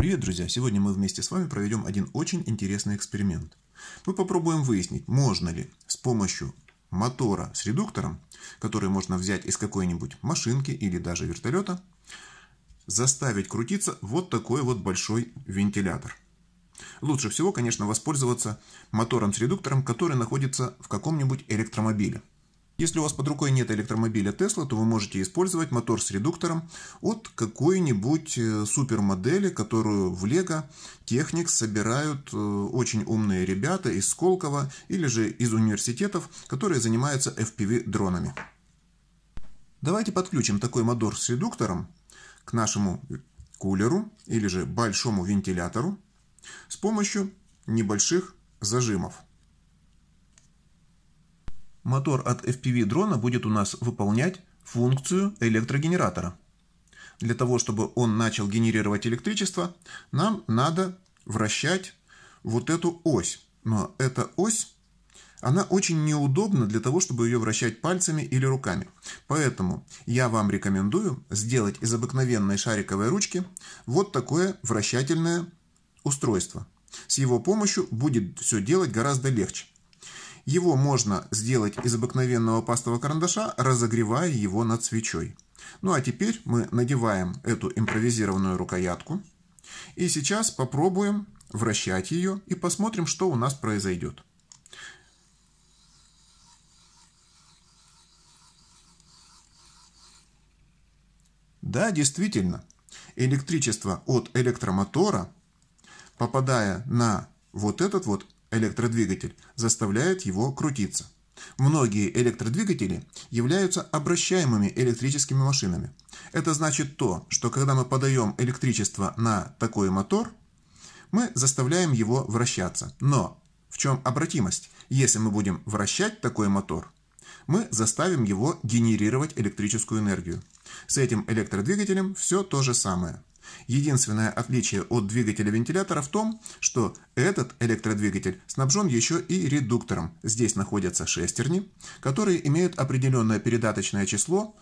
Привет, друзья! Сегодня мы вместе с вами проведем один очень интересный эксперимент. Мы попробуем выяснить, можно ли с помощью мотора с редуктором, который можно взять из какой-нибудь машинки или даже вертолета, заставить крутиться вот такой вот большой вентилятор. Лучше всего, конечно, воспользоваться мотором с редуктором, который находится в каком-нибудь электромобиле. Если у вас под рукой нет электромобиля Tesla, то вы можете использовать мотор с редуктором от какой-нибудь э, супермодели, которую в Lego техник собирают э, очень умные ребята из Сколково или же из университетов, которые занимаются FPV-дронами. Давайте подключим такой мотор с редуктором к нашему кулеру или же большому вентилятору с помощью небольших зажимов мотор от FPV-дрона будет у нас выполнять функцию электрогенератора. Для того, чтобы он начал генерировать электричество, нам надо вращать вот эту ось. Но эта ось, она очень неудобна для того, чтобы ее вращать пальцами или руками. Поэтому я вам рекомендую сделать из обыкновенной шариковой ручки вот такое вращательное устройство. С его помощью будет все делать гораздо легче. Его можно сделать из обыкновенного пастового карандаша, разогревая его над свечой. Ну а теперь мы надеваем эту импровизированную рукоятку. И сейчас попробуем вращать ее и посмотрим, что у нас произойдет. Да, действительно, электричество от электромотора, попадая на вот этот вот электродвигатель заставляет его крутиться. Многие электродвигатели являются обращаемыми электрическими машинами. Это значит то, что когда мы подаем электричество на такой мотор, мы заставляем его вращаться. Но в чем обратимость? Если мы будем вращать такой мотор, мы заставим его генерировать электрическую энергию. С этим электродвигателем все то же самое – Единственное отличие от двигателя вентилятора в том, что этот электродвигатель снабжен еще и редуктором. Здесь находятся шестерни, которые имеют определенное передаточное число,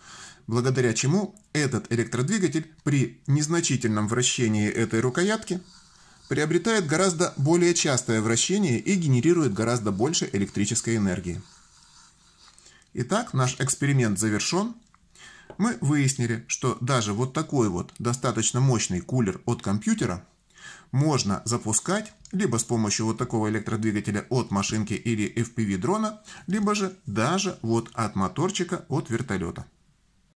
благодаря чему этот электродвигатель при незначительном вращении этой рукоятки приобретает гораздо более частое вращение и генерирует гораздо больше электрической энергии. Итак, наш эксперимент завершен мы выяснили, что даже вот такой вот достаточно мощный кулер от компьютера можно запускать либо с помощью вот такого электродвигателя от машинки или FPV дрона, либо же даже вот от моторчика от вертолета.